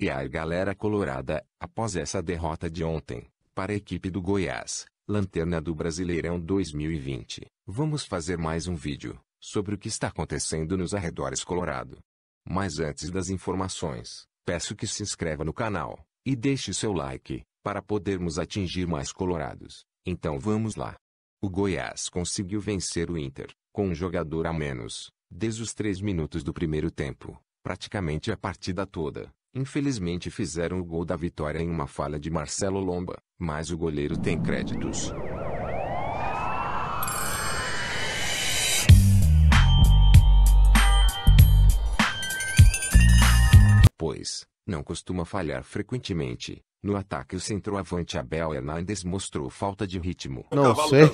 e a galera colorada, após essa derrota de ontem, para a equipe do Goiás, lanterna do Brasileirão 2020, vamos fazer mais um vídeo sobre o que está acontecendo nos arredores colorado. Mas antes das informações, peço que se inscreva no canal e deixe seu like para podermos atingir mais colorados. Então vamos lá. O Goiás conseguiu vencer o Inter com um jogador a menos desde os três minutos do primeiro tempo, praticamente a partida toda. Infelizmente fizeram o gol da vitória em uma falha de Marcelo Lomba, mas o goleiro tem créditos. Pois, não costuma falhar frequentemente. No ataque, o centroavante Abel Hernandes mostrou falta de ritmo. Não sei,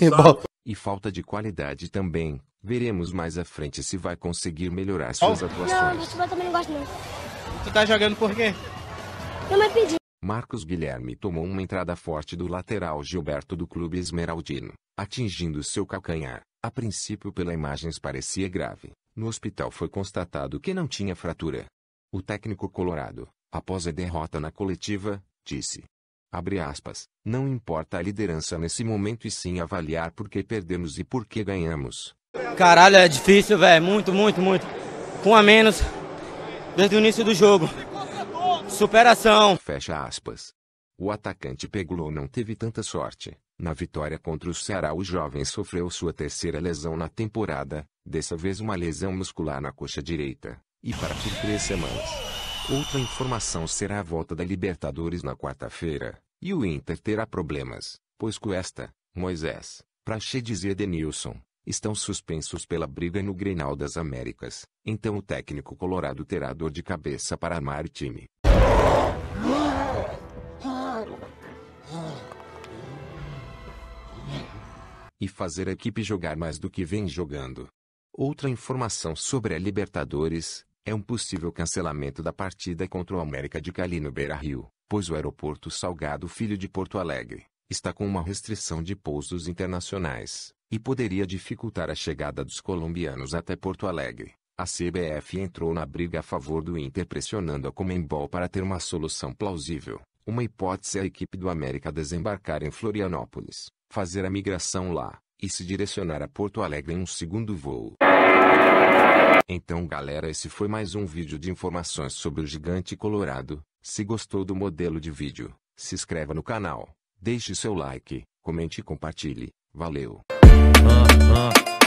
E falta de qualidade também. Veremos mais à frente se vai conseguir melhorar suas atuações. Não, futebol também não gosto não. Tu tá jogando por quê? Eu me pedi. Marcos Guilherme tomou uma entrada forte do lateral Gilberto do clube esmeraldino, atingindo seu calcanhar. A princípio, pela imagens, parecia grave. No hospital foi constatado que não tinha fratura. O técnico colorado, após a derrota na coletiva, disse: Abre aspas, não importa a liderança nesse momento e sim avaliar por que perdemos e por que ganhamos. Caralho, é difícil, velho. Muito, muito, muito. Com a menos, desde o início do jogo. Superação. Fecha aspas. O atacante Pegulou não teve tanta sorte. Na vitória contra o Ceará, o jovem sofreu sua terceira lesão na temporada, dessa vez uma lesão muscular na coxa direita, e para por três semanas. Outra informação será a volta da Libertadores na quarta-feira, e o Inter terá problemas, pois Cuesta, Moisés, Praxedes e Edenilson, estão suspensos pela briga no Grenal das Américas, então o técnico colorado terá dor de cabeça para armar o time. E fazer a equipe jogar mais do que vem jogando. Outra informação sobre a Libertadores é um possível cancelamento da partida contra o América de Cali no Beira-Rio, pois o aeroporto Salgado Filho de Porto Alegre está com uma restrição de pousos internacionais e poderia dificultar a chegada dos colombianos até Porto Alegre. A CBF entrou na briga a favor do Inter pressionando a Comembol para ter uma solução plausível. Uma hipótese é a equipe do América desembarcar em Florianópolis, fazer a migração lá, e se direcionar a Porto Alegre em um segundo voo. Então galera esse foi mais um vídeo de informações sobre o gigante colorado. Se gostou do modelo de vídeo, se inscreva no canal, deixe seu like, comente e compartilhe. Valeu! uh, uh.